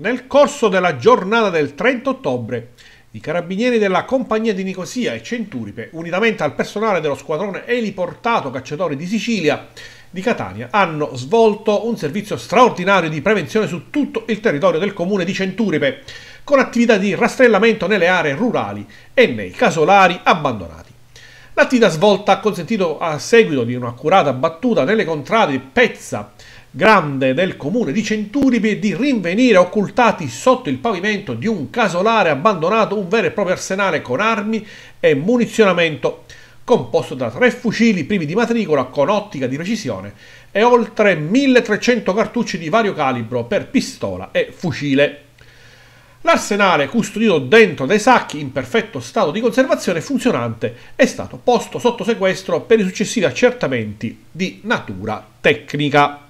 Nel corso della giornata del 30 ottobre, i carabinieri della compagnia di Nicosia e Centuripe, unitamente al personale dello squadrone eliportato cacciatori di Sicilia di Catania, hanno svolto un servizio straordinario di prevenzione su tutto il territorio del comune di Centuripe, con attività di rastrellamento nelle aree rurali e nei casolari abbandonati. La Tina svolta ha consentito a seguito di un'accurata battuta nelle contrade di Pezza Grande del comune di Centuripe di rinvenire occultati sotto il pavimento di un casolare abbandonato un vero e proprio arsenale con armi e munizionamento composto da tre fucili privi di matricola con ottica di precisione e oltre 1300 cartucci di vario calibro per pistola e fucile. L'arsenale custodito dentro dei sacchi in perfetto stato di conservazione funzionante è stato posto sotto sequestro per i successivi accertamenti di natura tecnica.